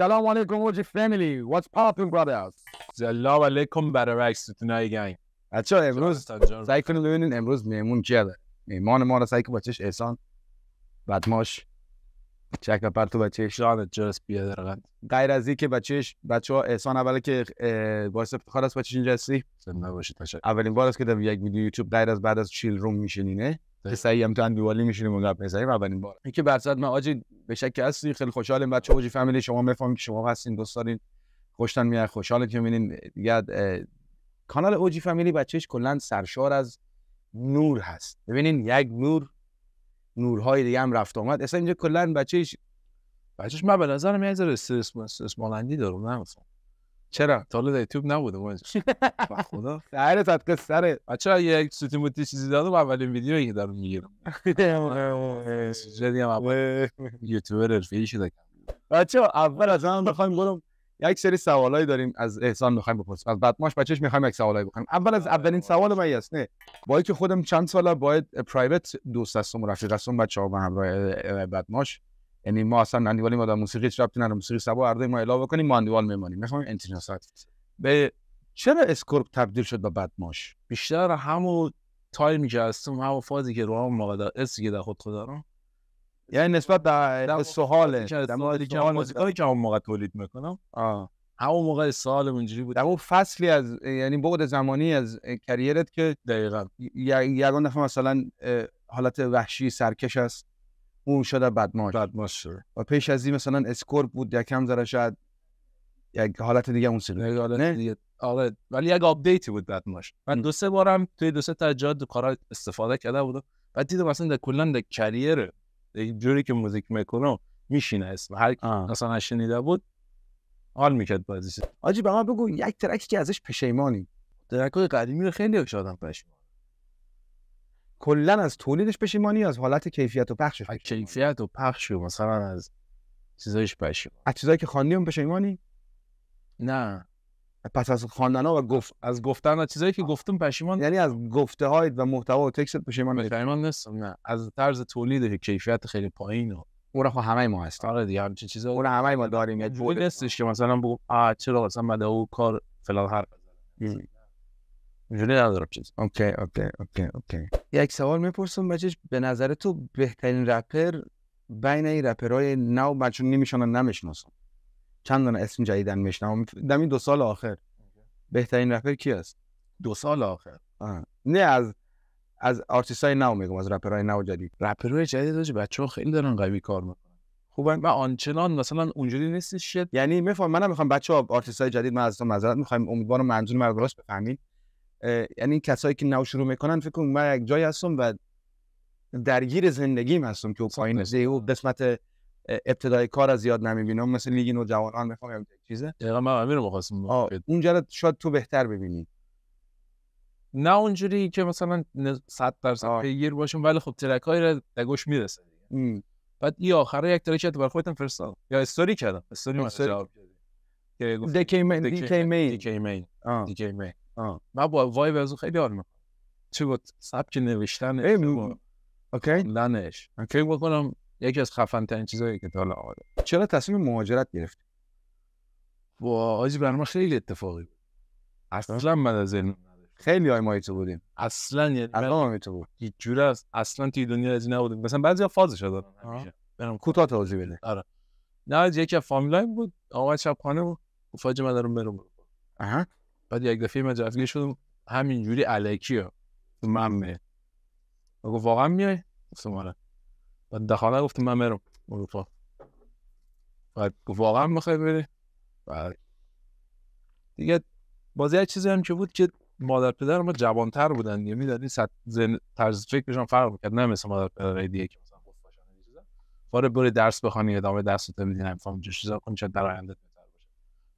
سلام علیکم جی فامیلی واتس پاپین برادرز سلام علیکم برادر ستونای گنگ بچا امروز سعی کنیم ببینید امروز مهمون کیه مهمان ما را سعی کنید بچش احسان بعد ماش چک پر تو بچهش جان جرس بیاد غیر از اینکه بچهش بچه احسان اول که باعث افتخار است بچهش اینجا هستی زنده باشید تشکر اولین بار است که در یک ویدیو یوتیوب غیر از بعد از چیل روم میشینینه پسری هم تو اندووالی میشینیم اون پسری اولین بار اینکه بعد من آجی به شک هستی خیلی خوشحالم بچه اوجی فامیلی شما میفهمین که شما هستین دوست دارین خوشتن میاد خوشحاله که میبینین دیگه کانال اوجی فامیلی بچهش کلا سرشار از نور هست ببینین یک نور نورهای دیگه هم رفت آمد اصلا اینجا کلا بچهش بچهش من به نظر میاد استرس استرس مالندی داره من چرا تا حالا یوتیوب نبوده من خدا سر از قصه سر بچا یک سوتی موتی چیزی دادم اولین ویدیو که دارم میگیرم جدی هم یوتیوبر حرفه‌ای شده بچا اول از همه بخوایم بگم یک سری سوالایی داریم از احسان میخوایم بپرسیم از بدماش بچش میخوایم یک سوالایی بکنیم اول از اولین سوال من هست نه با که خودم چند ساله باید پرایوت دوست هستم رفیق هستم بچا هم همراه بدماش یعنی ما اصلا اندیوال ما در موسیقی هیچ ربطی موسیقی سبا ارده ما اعلام کنیم ما اندیوال میمانیم میخوام انتینا به چرا اسکورپ تبدیل شد به بدماش بیشتر همو تایمی که هستم همون فازی که رو هم مقدار که در خود خود دارم یعنی نسبت به سوال در موسیقی که هم موقع تولید میکنم آه. همون موقع سال اونجوری بود اون فصلی از یعنی بعد زمانی از کریرت که دقیقا یعنی دفعه مثلا حالت وحشی سرکش است اون شده بدماش بدماش و پیش از این مثلا اسکورپ بود یکم ذره شاید یک حالت دیگه اون سری نه آره ولی یک آپدیت بود بدماش من دو سه بارم توی دو سه تا جا کارا استفاده کرده بودم بعد دیدم مثلا در کلا در کریر جوری که موزیک میکنم میشینه اسم هر مثلا شنیده بود حال میکرد بازیش آجی به ما بگو یک ترکی که ازش پشیمانی ترکای قدیمی رو خیلی شادم پشیمان کلا از تولیدش پشیمانی از حالت کیفیت و پخشش کیفیت و پخش مثلا از چیزایش پشیمانی از چیزایی که خواندیم پشیمانی نه پس از خواندن و گفت از گفتن و چیزایی که گفتم پشیمان یعنی از گفته هایت و محتوا و تکست پشیمان پشیمان نیستم نه از طرز تولید کیفیت خیلی پایین و اون رو همه ما هست آره دیگه چه چیزا اون همه ما داریم یه نیستش که مثلا بگم آ چرا مثلا بعد او کار فلان هر اینجوری ندارم چیز اوکی اوکی اوکی اوکی یک سوال میپرسم بچش به نظر تو بهترین رپر بین این رپرهای نو بچون نمیشنن نمیشناسم چند تا اسم جدیدن میشنم دمی دو سال آخر بهترین رپر کی است دو سال آخر آه. نه از از آرتیست های نو میگم از های نو جدید های جدید بچه ها خیلی دارن قوی کار میکنن خوبن من آنچنان مثلا اونجوری نیستش شد یعنی میفهم منم میخوام ها آرتیست های جدید من از تو معذرت میخوام امیدوارم منظور من درست بفهمید یعنی کسایی که نو شروع میکنن فکر کنم من یک جای هستم و درگیر زندگیم هستم که پایین و قسمت ابتدای کار از یاد نمیبینم مثل لیگ نوجوانان میخوام یه چیزه دقیقاً من امیر میخواستم اونجا شاید تو بهتر ببینی نه اونجوری که مثلا 100 درصد پیگیر باشم ولی خب ترک های رو گوش میرسه بعد این آخره یک ترک برای خودتم فرستاد یا استوری کردم استوری مثلا جواب دکی مین دکی مین آه. با وای برزو خیلی حال میکنم چه بود سبک نوشتن اوکی لنش من فکر بکنم یکی از خفن ترین چیزایی که تا حالا چرا تصمیم مهاجرت گرفتی با آجی برنامه خیلی اتفاقی بود خب. اصلا من از علم خیلی های مایی تو بودیم اصلا یه یعنی الان تو بود هیچ جوره اصلا توی دنیا از نبودیم مثلا بعضی فاز شده برم کوتاه توضیح بده آره نه یکی از فامیلای بود شب خانه بود گفت حاجی من دارم برم آها بعد یک دفعه من جفتگیر شدم همینجوری علکی ها تو ممه گفت واقعا میای گفتم آره بعد دخانه گفتم من میرم اروپا بعد گفت واقعا میخوای بری بعد دیگه بازی هر چیزی هم که بود که مادر پدر ما جوانتر بودن دیگه میدادی صد زن... طرز فکرشان فرق کرد نه مثل مادر پدر دیگه که مثلا خوش باشن چیزا آره، درس بخونی ادامه درس رو تمیدین هم فهم چه چیزا کن چه در آینده بهتر باشه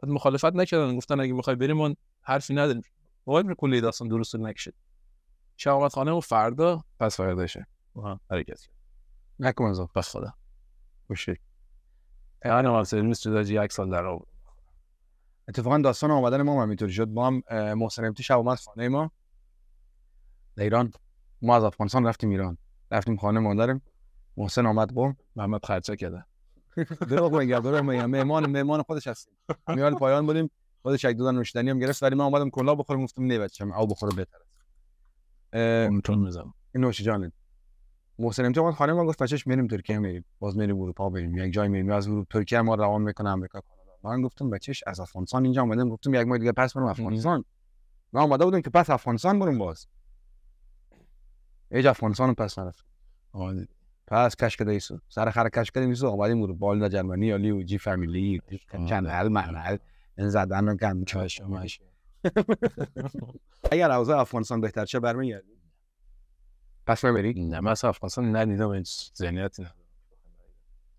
بعد مخالفت نکردن گفتن اگه میخوای بریم حرفی نداریم واقعا کلی داستان درست نکشید شهامت خانه و فردا پس فرداشه حرکت کرد نکن از پس خدا خوشی هم ما نیست جدا جی یک سال در آب اتفاقا داستان آمدن ما هم اینطوری شد ما هم محسن امتی شب خانه ما در ایران ما از افغانستان رفتیم ایران رفتیم خانه مادرم محسن آمد با محمد خرچه کرده دو دروغ نگهدار مهمان مهمان خودش هستیم میان پایان بودیم خودش یک دو نوشیدنی هم گرفت ولی من اومدم کلا بخورم گفتم نه بچم آب بخوره بهتره اونتون میزم چه جان محسن امتحان خانم من گفت بچش میریم ترکیه میریم باز میریم اروپا بریم یک جای میریم از اروپا ترکیه ما روان میکنه آمریکا کانادا من گفتم بچش از افغانستان اینجا اومدم گفتم یک ماه دیگه پس برم افغانستان ما اومده بودیم که پس افغانستان بریم باز هیچ افغانستان پس نرفت پس کش کده سر خر کش کده ایسو آمدیم اروپا جرمنی یا لیو جی فامیلی آره، چند هل آره. محل این یعنی زدن رو کم اگر اوضاع افغانستان بهتر چه برمیگردی پس برید نه من اصلا افغانستان ندیدم این ذهنیت نه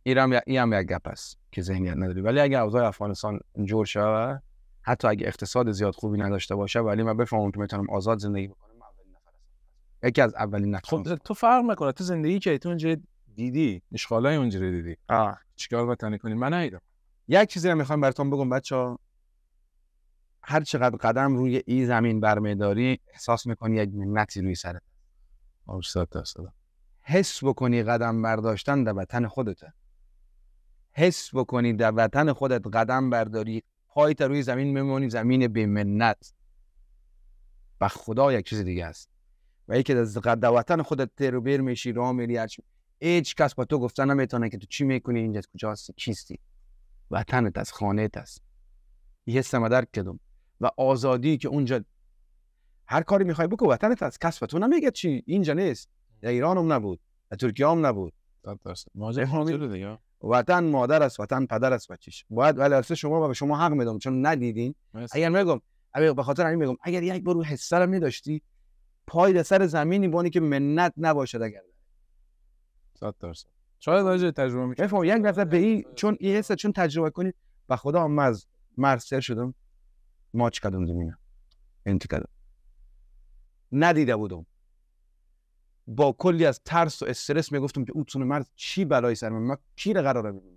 این هم هم یک گپ که ذهنیت نداری ولی اگر اوضاع افغانستان جور شود حتی اگه اقتصاد زیاد خوبی نداشته باشه ولی من بفهمم که میتونم آزاد زندگی بکنم یکی از اولین نفرات خب تو فرق میکنه تو زندگی که تو اونجا دیدی اشغالای اونجا دیدی آه. چیکار باید کنی من نیدم یک چیزی رو میخوام براتون بگم بچه ها هر چقدر قدم روی این زمین برمیداری احساس میکنی یک منتی روی سرت حس بکنی قدم برداشتن در وطن خودت حس بکنی در وطن خودت قدم برداری پایت روی زمین بمونی زمین بیمنت و خدا یک چیز دیگه است و ای که در وطن خودت تر بیر میشی راه میری چی ایچ کس با تو گفتن نمیتونه که تو چی میکنی اینجا کجاست کیستی وطنت از خانه است یه سمدر کدوم و آزادی که اونجا هر کاری میخوای بکن وطنت از کسب تو نمیگه چی اینجا نیست در ایران هم نبود در ترکیه هم نبود وطن مادر است وطن پدر است بچیش باید ولی شما به شما حق میدم چون ندیدین اگر میگم اگر به خاطر همین میگم اگر یک بار حس می داشتی پای در سر زمینی بانی که منت نباشد اگر 100 درصد شاید راجع تجربه میکنم یک نفر به این چون این حس چون تجربه کنی و خدا من از مرسر شدم ماچ کردم این چی کردم ندیده بودم با کلی از ترس و استرس میگفتم که اون مرد چی بلایی سر من من کی را قراره ببینم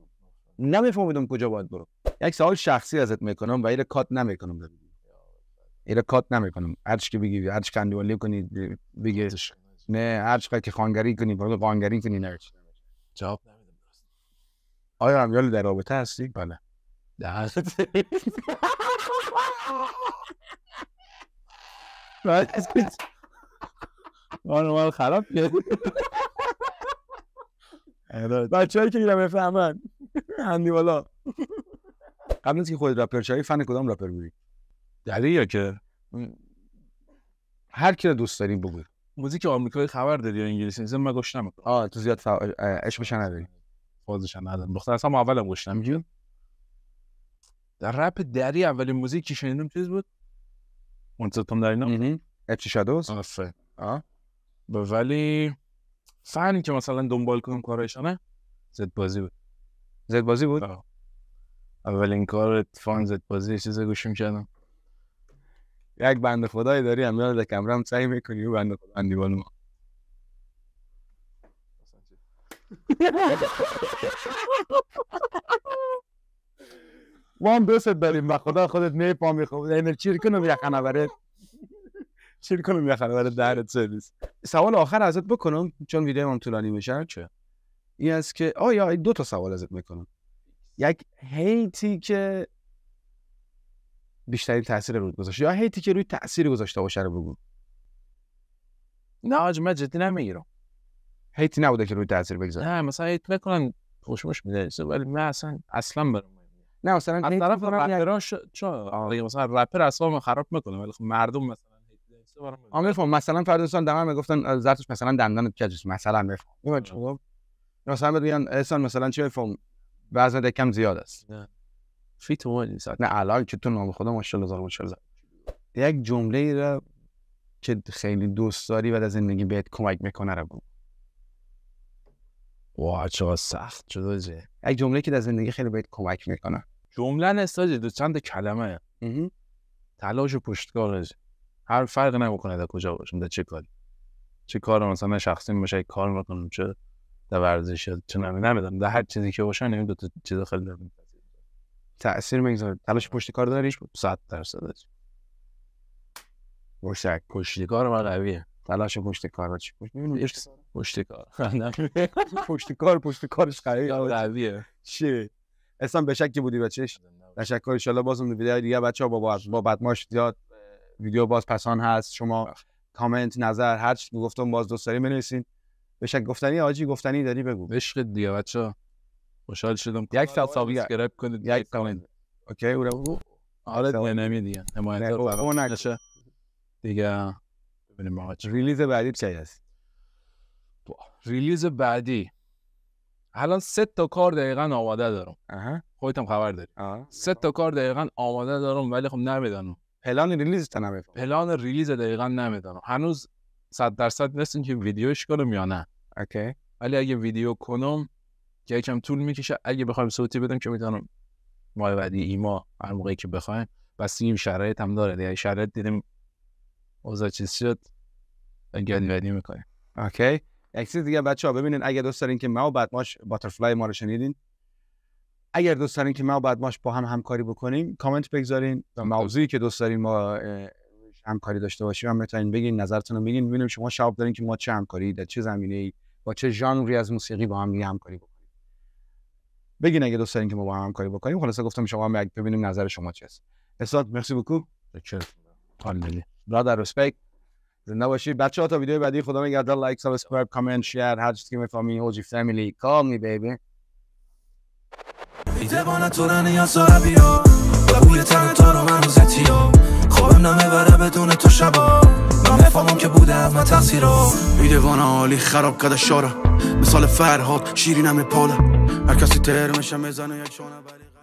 نمیفهمیدم کجا باید برو یک سوال شخصی ازت میکنم و ایره کات نمیکنم ایره کات نمیکنم هر که بگی هر چی ولی کنی بگی نه هر که خانگری کنی بالا خانگری کنی نه جواب نمیدم آیا هم در رابطه هستی بله بعد از آنوال خراب کرد بچه هایی که گیرم بفهمن هندی والا قبل از که خود رپر شایی فن کدام رپر بودی؟ دلیل یا که هر کی دوست داریم بگو موزیک آمریکایی خبر داری یا انگلیسی مثلا من گوش نمیکنم آه تو زیاد عشقش نداری فازش ندارم دختر اصلا اولم گوش نمیکنم در رپ دری اولین موزیک که شنیدم چیز بود منصتون در اینا اپسی شادوز آفه آه. ولی فنی که مثلا دنبال کنم کارشانه زد بازی بود زد بازی بود آه. اولین کار فان زد بازی چیز گوشم کردم یک بند خدایی داری هم یاد کمره هم سعی میکنی و بند خدا اندیوال ما ما دوست داریم و خدا خودت پا میخوام این یعنی چیر کنم یک چی چیر کنم یک برات درد سرویس سوال آخر ازت بکنم چون ویدیو هم طولانی میشه چه این است که آیا دو تا سوال ازت میکنم یک هیتی که بیشترین تاثیر رو گذاشته یا هیتی که روی تاثیر گذاشته باشه رو بگو نه آج من جدی نمیگیرم هیتی نبوده که روی تاثیر بگذاره نه مثلا هیت میکنم خوشمش میده ولی من اصلا اصلا نه مثلا از طرف رپرا ش... چون مثلا رپر اصلا خراب میکنه ولی خب مردم مثلا آمیر فهم مثلا فردوسان دمن میگفتن زرتش مثلا دندان کجش مثلا میگه مثلا میگن احسان مثلا چه فهم وزن کم زیاد است نه فیت اومد این ساعت نه الان که تو نام خدا ماشاءالله زار ماشاءالله یک جمله ای را که خیلی دوست داری و در زندگی بهت کمک میکنه را بگو وا چقدر سخت شده یک جمله که در زندگی خیلی بهت کمک میکنه جمله نستاجی دو چند کلمه تلاش و پشتکارش هر فرق نمیکنه در کجا باشم در چه کاری چه کار مثلا شخصی میشه کار میکنم چه در ورزش چه نمیدونم در هر چیزی که باشه این دو تا چیز خیلی دارم. تاثیر میگذاره تلاش پشت کار داریش 100 درصد پشت کار ما قویه تلاش پشت کار چی پشت پشت کار پشت کار پشت کارش قویه قویه چی اصلا به شکی بودی بچش تشکر ان شاء باز اون ویدیو دیگه بچا با با, با بدماش زیاد ویدیو باز پسان هست شما کامنت نظر هر چی گفتم باز دوست داری بنویسین به شک گفتنی آجی گفتنی داری بگو عشق دیگه بچا خوشحال شدم یک تا سابسکرایب کنید یک کامنت اوکی اورا بگو آره دیگه نمی دیگه حمایت دیگه ببینیم ریلیز بعدی چی هست ریلیز بعدی الان سه تا کار دقیقا آماده دارم خودت هم خبر داری سه تا کار دقیقا آماده دارم ولی خب نمیدونم پلان ریلیز تا نمیدونم پلان ریلیز دقیقا نمیدونم هنوز 100 درصد نیستم که ویدیوش کنم یا نه اوکی ولی اگه ویدیو کنم که یکم طول میکشه اگه بخوایم صوتی بدم که میتونم ماه بعدی ایما هر موقعی که بخوایم این شرایط هم داره دیگه شرایط دیدیم اوزا چیز شد میکنیم اوکی یک چیز دیگه بچه ها ببینین اگر دوست دارین که ما و بعد ماش باترفلای ما رو شنیدین اگر دوست دارین که ما و بعد ماش با هم همکاری بکنیم کامنت بگذارین بله. موضوعی که دوست دارین ما همکاری داشته باشیم هم بتونین بگین نظرتون رو بگین ببینیم شما شاب دارین که ما چه همکاری در چه زمینه‌ای با چه ژانری از موسیقی با هم همکاری بکنیم بگین اگه دوست دارین که ما با هم همکاری بکنیم خلاصه گفتم شما ببینیم نظر شما چیست استاد مرسی بکو چه برادر رسپکت زنده باشید بچه ها تا ویدیو بعدی خدا نگهدار لایک سابسکرایب کامنت شیر هر چیزی که میفهمی اوجی فامیلی کال می بیبی دیوانه تو یا زربیا و بوی تو رو من روزتیا خوابم نمیبره بدون تو شبا من که بوده از من تقصیرا دیوانه عالی خراب کده شاره مثال فرهاد شیرینم پاله هر کسی ترمشم میزنه یک شانه